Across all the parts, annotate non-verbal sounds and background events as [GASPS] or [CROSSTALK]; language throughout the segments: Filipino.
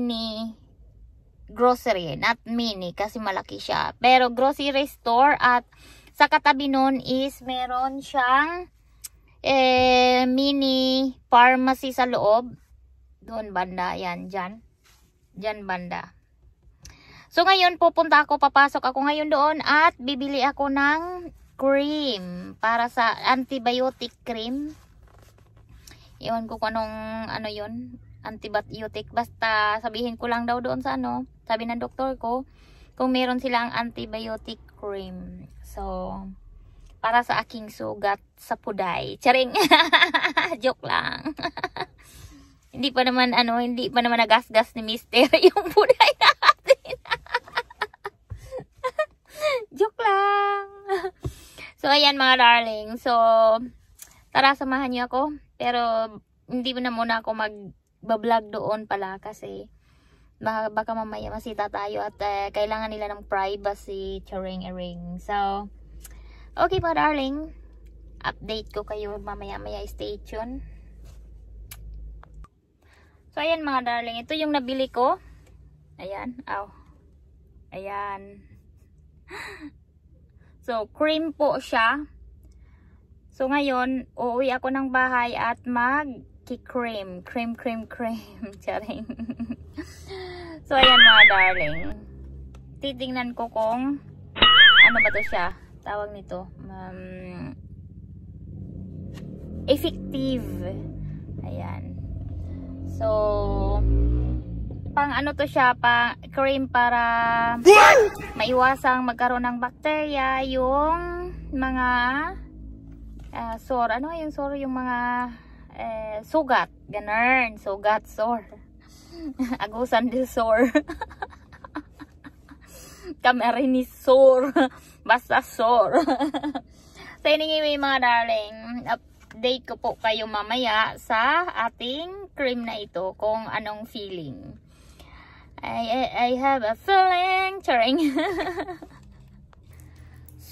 mini grocery. Eh. Not mini kasi malaki siya. Pero grocery store at sa katabi nun is meron siyang eh, mini pharmacy sa loob. Doon banda. Yan, dyan. Dyan banda. So ngayon pupunta ako, papasok ako ngayon doon at bibili ako ng cream para sa antibiotic cream. Iwan ko kung anong ano yun antibiotic. Basta sabihin ko lang daw doon sa ano, sabi ng doktor ko, kung meron silang antibiotic cream. So, para sa aking sugat sa puday. Charing! [LAUGHS] Joke lang. [LAUGHS] hindi pa naman ano, hindi pa naman nagasgas ni mister [LAUGHS] yung puday natin. Joke lang. So, ayan mga darling. So, tara samahan niyo ako. Pero, hindi na muna ako mag magbablog doon pala kasi baka mamaya masita tayo at uh, kailangan nila ng privacy charing ring so okay pa darling update ko kayo mamaya maya stay tuned so ayan mga darling ito yung nabili ko ayan aw ayan [GASPS] so cream po siya so ngayon uuwi ako ng bahay at mag Kikrim. Cream, cream, cream. [LAUGHS] Charing. so, ayan mga darling. Titingnan ko kung ano ba to siya. Tawag nito. Um, effective. Ayan. So, pang ano to siya, pang cream para maiwasang magkaroon ng bakterya yung mga uh, sore. Ano yung sore? Yung mga eh, sugat. Ganun. Sugat, sore. [LAUGHS] Agusan di sore. [LAUGHS] Kamera sore. [LAUGHS] Basta sore. so, anyway mga darling, update ko po kayo mamaya sa ating cream na ito kung anong feeling. I, I, I have a feeling. Charing.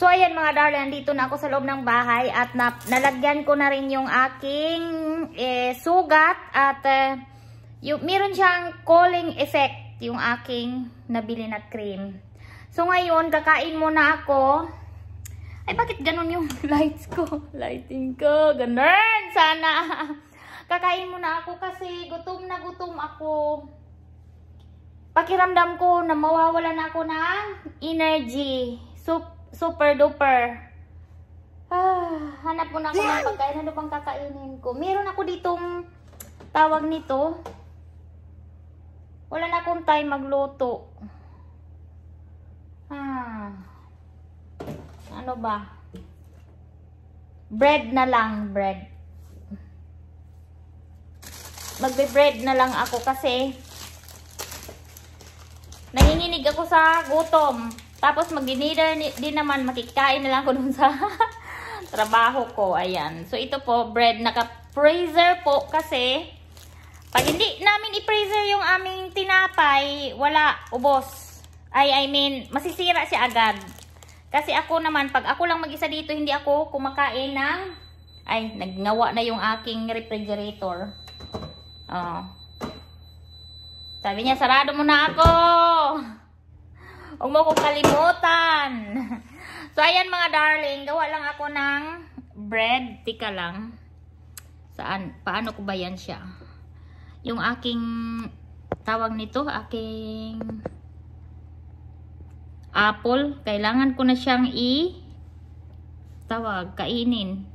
So, ayan mga darling, dito na ako sa loob ng bahay at na, nalagyan ko na rin yung aking eh, sugat at eh, yung, meron siyang calling effect yung aking nabili na cream. So, ngayon, kakain muna ako. Ay, bakit ganun yung [LAUGHS] lights ko? Lighting ko. Ganun! Sana! Kakain muna ako kasi gutom na gutom ako. Pakiramdam ko na mawawala na ako ng energy. So, super duper. Ah, hanap muna ako ng pagkain. Ano bang kakainin ko? Meron ako ditong tawag nito. Wala na akong time magluto. Ah. Ano ba? Bread na lang, bread. Magbe-bread na lang ako kasi nanginginig ako sa gutom. Tapos mag-dinner din naman, makikain na lang ko dun sa [LAUGHS] trabaho ko. Ayan. So ito po, bread. Naka-freezer po kasi pag hindi namin i-freezer yung aming tinapay, wala, ubos. Ay, I mean, masisira siya agad. Kasi ako naman, pag ako lang mag-isa dito, hindi ako kumakain ng, ay, nagngawa na yung aking refrigerator. Oh. Sabi niya, sarado mo na ako! [LAUGHS] Huwag mo ko kalimutan. [LAUGHS] So, ayan mga darling. Gawa lang ako ng bread. Tika lang. Saan? Paano ko ba yan siya? Yung aking tawag nito, aking apple. Kailangan ko na siyang i tawag, kainin.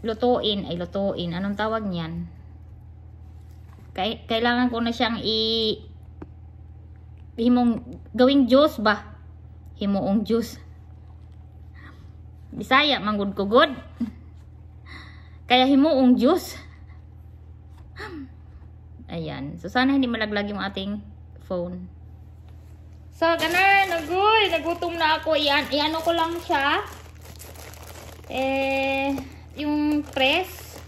Lutuin. Ay, lutuin. Anong tawag niyan? Kailangan ko na siyang i himong gawing juice ba himoong juice bisaya manggod ko god [LAUGHS] kaya himoong juice [SIGHS] ayan so sana hindi malaglag yung ating phone so ganar nagoy nagutom na ako iyan iano ko lang siya eh yung press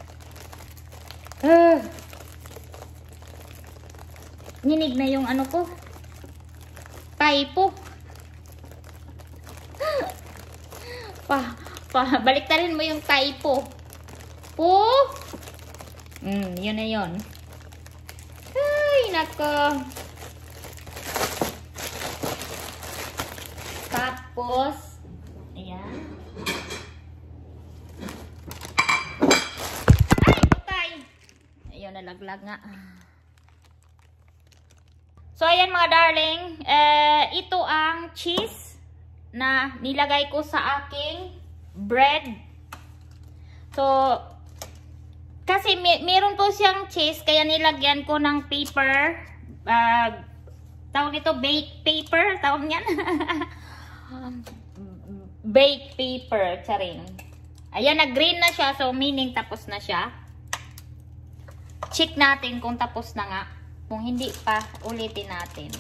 uh, [SIGHS] ninig na yung ano ko Typo. pa, pa, baliktarin mo yung typo. Po. Mm, yun na yun. Ay, nako. Tapos, ayan. Ay, patay. Ayun, nalaglag nga. Ah. So, ayan mga darling, uh, ito ang cheese na nilagay ko sa aking bread. So, kasi may, meron po siyang cheese, kaya nilagyan ko ng paper, uh, tawag ito, bake paper, tawag niyan. [LAUGHS] bake paper, charing. Ayan, nag-green na siya, so meaning tapos na siya. Check natin kung tapos na nga. Kung hindi pa, ulitin natin.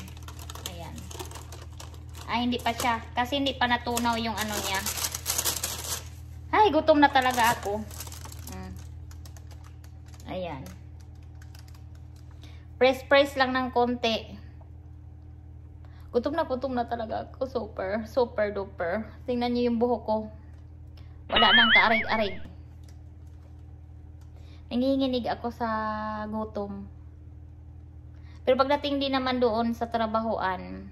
Ayan. Ay, ah, hindi pa siya. Kasi hindi pa natunaw yung ano niya. Ay, gutom na talaga ako. Hmm. Ayan. Press-press lang ng konti. Gutom na, gutom na talaga ako. Super, super duper. Tingnan niyo yung buhok ko. Wala nang kaarig-arig. Nanginginig ako sa gutom. Pero pagdating din naman doon sa trabahoan,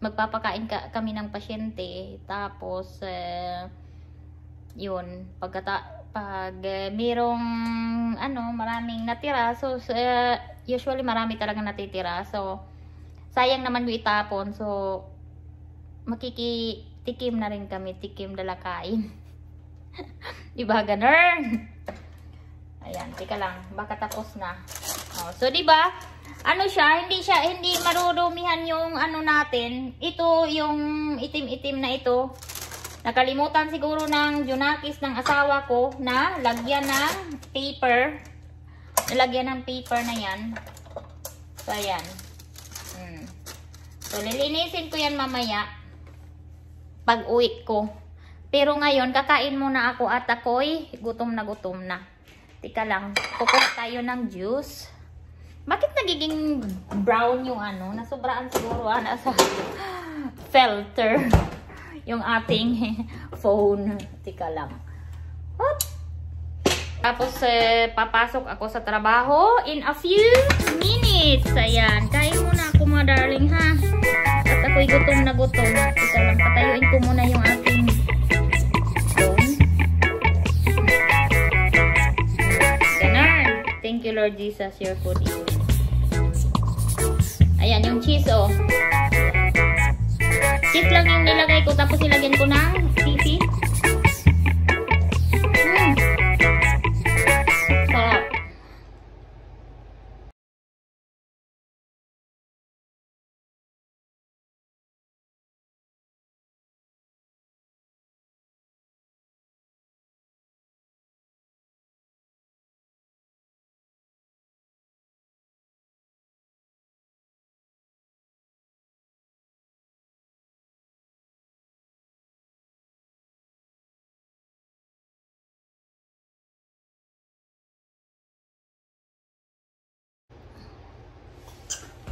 magpapakain ka, kami ng pasyente, tapos, uh, yun, pagkata, pag uh, merong, ano, maraming natira, so, uh, usually marami talaga natitira, so, sayang naman yung itapon, so, makikitikim na rin kami, tikim dalakain. [LAUGHS] diba, ganun? Ayan, tika lang, baka tapos na. Oh, so, diba, ano siya, hindi siya, hindi marurumihan yung ano natin. Ito, yung itim-itim na ito. Nakalimutan siguro ng Junakis ng asawa ko na lagyan ng paper. Nalagyan ng paper na yan. So, ayan. Hmm. So, lilinisin ko yan mamaya. Pag uwi ko. Pero ngayon, kakain muna ako at ako'y gutom na gutom na. Tika lang. Kukuha tayo ng juice. Bakit nagiging brown yung ano? Nasobraan siguro ah, nasa filter yung ating [LAUGHS] phone. Tika lang. Hop! Tapos, eh, papasok ako sa trabaho in a few minutes. Ayan. Kain muna ako mga darling, ha? At ako'y gutom na gutom. Ika lang, patayuin ko muna yung ating phone. Ganun. Thank you, Lord Jesus. Your food is Ayan, yung cheese, oh. Cheese lang yung nilagay ko, tapos ilagyan ko ng sisig. Mmm.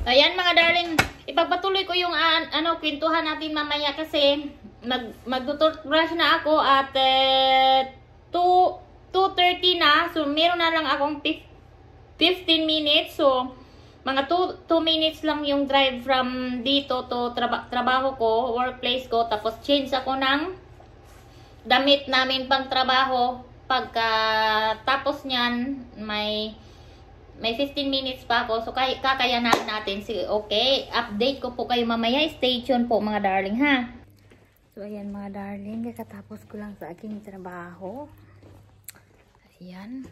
Ayan mga darling, ipagpatuloy ko yung uh, ano kwentuhan natin mamaya kasi mag magdo-toothbrush na ako at uh, 2 2:30 na. So meron na lang akong 15 minutes. So mga 2 2 minutes lang yung drive from dito to traba trabaho ko, workplace ko. Tapos change ako ng damit namin pang trabaho. Pagka tapos niyan, may may 15 minutes pa po. So, kakayanan natin. Sige, okay. Update ko po kayo mamaya. Stay tuned po mga darling, ha? So, ayan mga darling. Kakatapos ko lang sa aking trabaho. Ayan.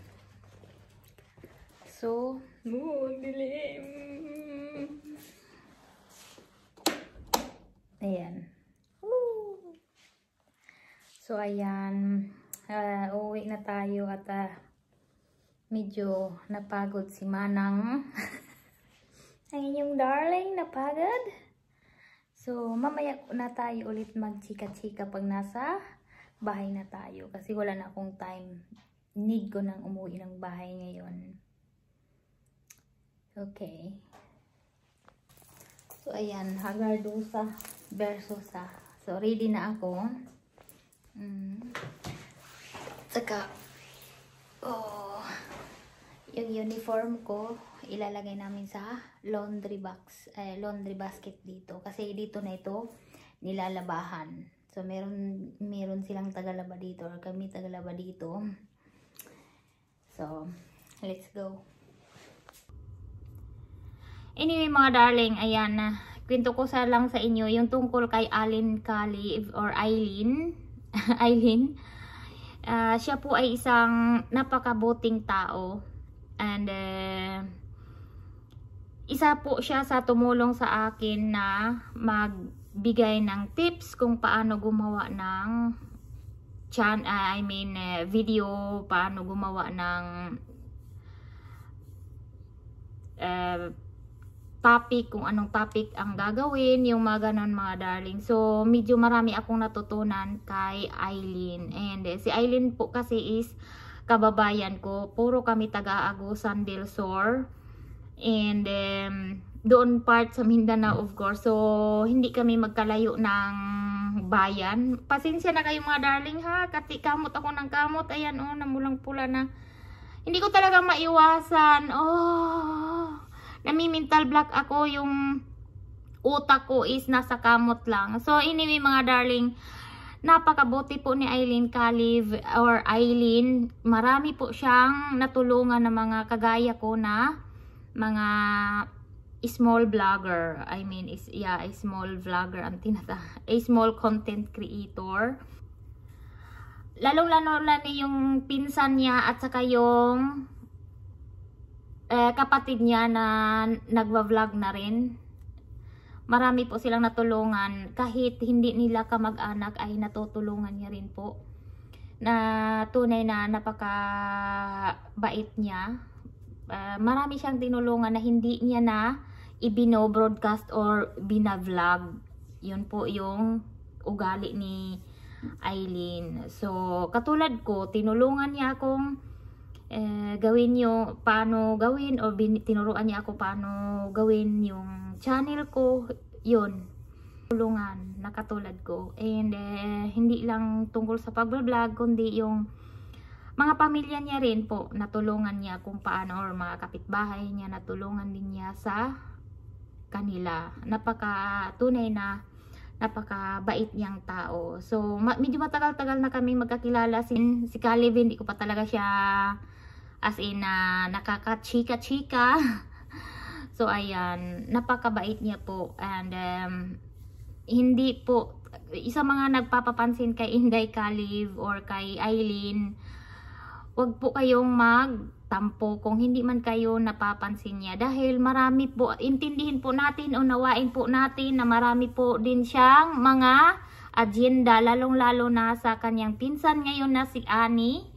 So, oh, dilim. Ayan. Woo. So, ayan. Uh, ah, uwi na tayo at uh, medyo napagod si Manang. [LAUGHS] Ang inyong darling, napagod. So, mamaya na tayo ulit magchika-chika pag nasa bahay na tayo. Kasi wala na akong time. Need ko nang umuwi ng bahay ngayon. Okay. So, ayan. Hagardosa versusa. So, ready na ako. Mm. Taka. Oh yung uniform ko, ilalagay namin sa laundry box, eh, laundry basket dito. Kasi dito na ito nilalabahan. So, meron, meron silang tagalaba dito or kami tagalaba dito. So, let's go. Anyway, mga darling, ayan na. Kwento ko sa lang sa inyo yung tungkol kay Alin Kali or Eileen. [LAUGHS] Eileen. Uh, siya po ay isang napakabuting tao And uh, isa po siya sa tumulong sa akin na magbigay ng tips kung paano gumawa ng chan uh, I mean uh, video paano gumawa ng uh, topic, kung anong topic ang gagawin, yung mga ganon mga darling. So, medyo marami akong natutunan kay Eileen. And eh, si Eileen po kasi is kababayan ko. Puro kami taga-Agusan del Sur. And um, doon part sa Mindanao of course. So hindi kami magkalayo ng bayan. Pasensya na kayo mga darling ha. Kati kamot ako ng kamot. Ayan oh, namulang pula na. Hindi ko talaga maiwasan. Oh, namimental black ako yung utak ko is nasa kamot lang. So anyway mga darling, Napakabuti po ni Eileen Calif or Eileen. Marami po siyang natulungan ng mga kagaya ko na mga small vlogger. I mean, is, yeah, a small vlogger ang tinata. A small content creator. Lalong-lalo na yung pinsan niya at saka yung eh, kapatid niya na nagva-vlog na rin marami po silang natulungan kahit hindi nila kamag-anak ay natutulungan niya rin po na tunay na napaka bait niya uh, marami siyang tinulungan na hindi niya na ibino-broadcast or binavlog yun po yung ugali ni Eileen so katulad ko tinulungan niya akong eh, gawin yung paano gawin o tinuruan niya ako paano gawin yung channel ko yon tulungan na katulad ko and eh, hindi lang tungkol sa pagbablog kundi yung mga pamilya niya rin po natulungan niya kung paano or mga kapitbahay niya natulungan din niya sa kanila napaka tunay na napakabait niyang tao so ma medyo matagal-tagal na kami magkakilala si, si Calvin hindi ko pa talaga siya as in na uh, nakaka-chika-chika [LAUGHS] So, ayan, napakabait niya po. And, um, hindi po, isa mga nagpapapansin kay Inday Calive or kay Eileen, wag po kayong magtampo kung hindi man kayo napapansin niya. Dahil marami po, intindihin po natin, unawain po natin na marami po din siyang mga agenda, lalong-lalo na sa kanyang pinsan ngayon na si Annie.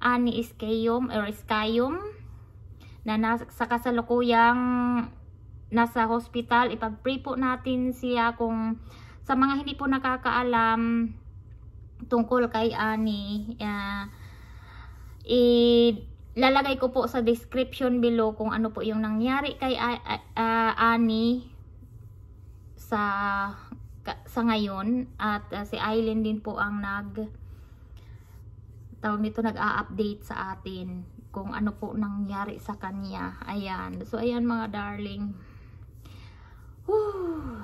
Annie Iskayom or Iskayom na nasa, kasalukuyang nasa hospital. ipagpray po natin siya kung sa mga hindi po nakakaalam tungkol kay Ani. Uh, ah, ilalagay ko po sa description below kung ano po yung nangyari kay uh, Ani sa sa ngayon at uh, si Aileen din po ang nag tawag nito nag-a-update sa atin kung ano po nangyari sa kanya. Ayan. So, ayan mga darling. Whew.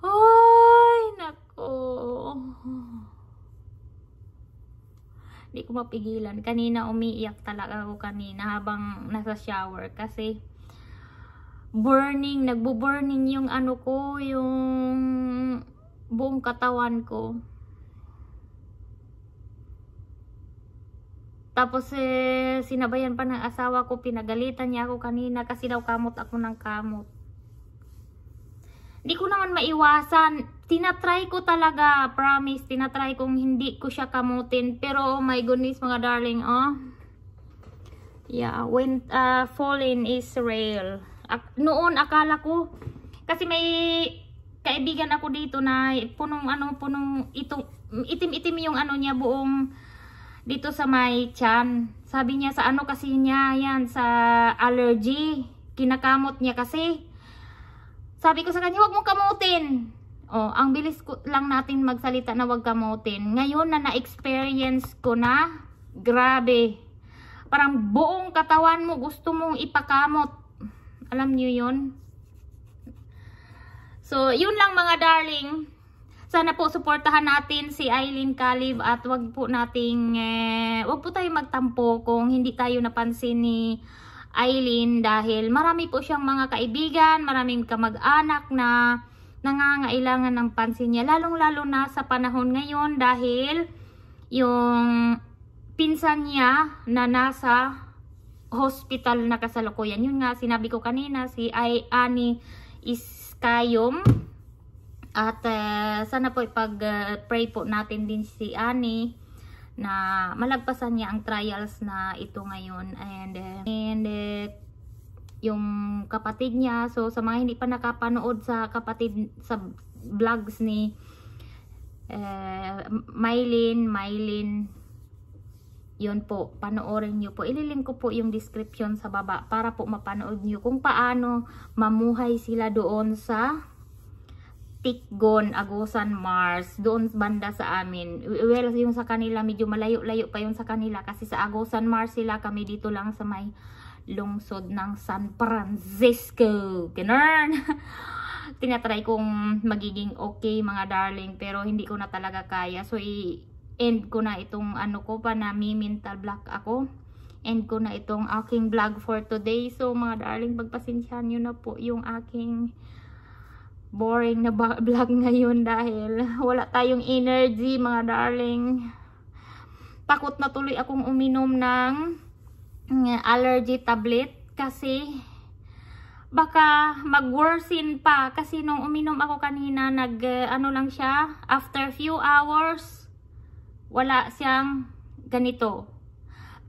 Ay, nako. Hindi ko mapigilan. Kanina umiiyak talaga ako kanina habang nasa shower kasi burning, nagbo-burning yung ano ko, yung buong katawan ko. Tapos eh, sinabayan pa ng asawa ko, pinagalitan niya ako kanina kasi daw kamot ako ng kamot. Hindi ko naman maiwasan. Tinatry ko talaga, promise. Tinatry kong hindi ko siya kamutin. Pero oh my goodness mga darling, oh. Yeah, when uh, fall in Israel. Ak noon akala ko, kasi may kaibigan ako dito na punong ano, punong itong, itim-itim yung ano niya buong dito sa may chan. Sabi niya sa ano kasi niya, yan, sa allergy. Kinakamot niya kasi. Sabi ko sa kanya, huwag mong kamutin. Oh, ang bilis ko lang natin magsalita na huwag kamutin. Ngayon na na-experience ko na, grabe. Parang buong katawan mo gusto mong ipakamot. Alam niyo 'yon? So, 'yun lang mga darling. Sana po suportahan natin si Eileen Calib at wag po nating eh, wag po tayong magtampo kung hindi tayo napansin ni Eileen dahil marami po siyang mga kaibigan, maraming kamag-anak na nangangailangan ng pansin niya lalong-lalo na sa panahon ngayon dahil yung pinsan niya na nasa hospital na kasalukuyan. Yun nga sinabi ko kanina si Ai Annie Iskayom at uh, sana po ipag-pray po natin din si Annie na malagpasan niya ang trials na ito ngayon and uh, and uh, yung kapatid niya so sa mga hindi pa nakapanood sa kapatid sa vlogs ni uh, Mylin Mylin yun po panoorin niyo po ililink ko po yung description sa baba para po mapanood niyo kung paano mamuhay sila doon sa Tikgon, Agusan, Mars, doon banda sa amin. Well, yung sa kanila, medyo malayo-layo pa yung sa kanila kasi sa Agusan, Mars sila, kami dito lang sa may lungsod ng San Francisco. Ganun! [LAUGHS] Tinatry kong magiging okay mga darling pero hindi ko na talaga kaya. So, i-end ko na itong ano ko pa na may mental block ako. End ko na itong aking vlog for today. So, mga darling, pagpasensyahan nyo na po yung aking boring na [LAUGHS] vlog ngayon dahil wala tayong energy mga darling takot na tuloy akong uminom ng allergy tablet kasi baka mag worsen pa kasi nung uminom ako kanina nag eh, ano lang siya after few hours wala siyang ganito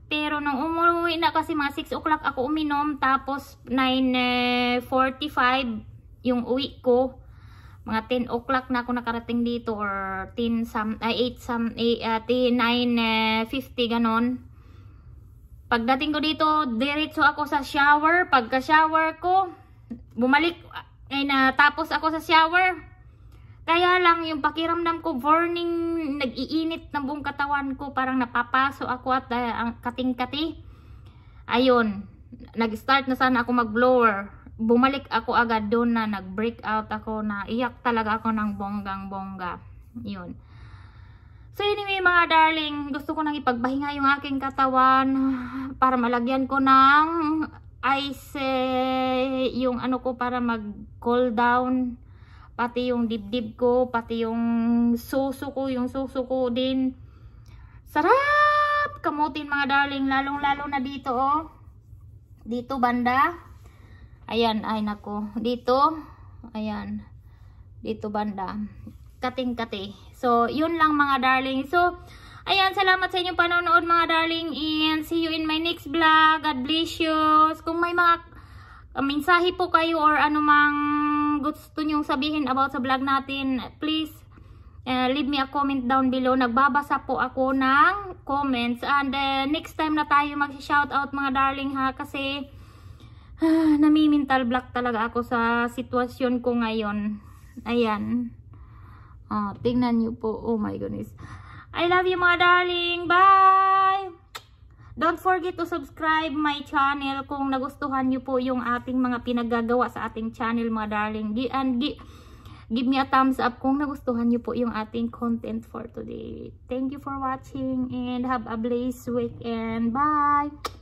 pero nung umuwi na kasi mga 6 o'clock ako uminom tapos 9.45 yung uwi ko, mga 10 o'clock na ako nakarating dito or 10 some, uh, 8 some, uh, 10, 9, uh, 50 ganon. Pagdating ko dito, diretso ako sa shower. Pagka shower ko, bumalik, ay natapos ako sa shower. Kaya lang yung pakiramdam ko, burning, nag-iinit ng buong katawan ko. Parang napapaso ako at uh, ang kating-kati. Ayun, nag-start na sana ako mag-blower bumalik ako agad doon na nag-break out ako na iyak talaga ako ng bonggang-bongga. Yun. So anyway mga darling, gusto ko nang ipagbahinga yung aking katawan para malagyan ko ng ice eh, yung ano ko para mag-cool down pati yung dibdib ko, pati yung suso ko, yung suso ko din. Sarap! Kamutin mga darling, lalong-lalo na dito oh. Dito banda. Ayan, ay nako. Dito, ayan. Dito banda. Kating-kati. So, yun lang mga darling. So, ayan, salamat sa inyong panonood mga darling. And see you in my next vlog. God bless you. Kung may mga uh, mensahe po kayo or anumang gusto nyong sabihin about sa vlog natin, please uh, leave me a comment down below. Nagbabasa po ako ng comments. And uh, next time na tayo mag out mga darling ha kasi ah, namimental block talaga ako sa sitwasyon ko ngayon. Ayan. Oh, tingnan nyo po. Oh my goodness. I love you mga darling. Bye! Don't forget to subscribe my channel kung nagustuhan nyo po yung ating mga pinagagawa sa ating channel mga darling. di and di give me a thumbs up kung nagustuhan niyo po yung ating content for today. Thank you for watching and have a blessed weekend. Bye!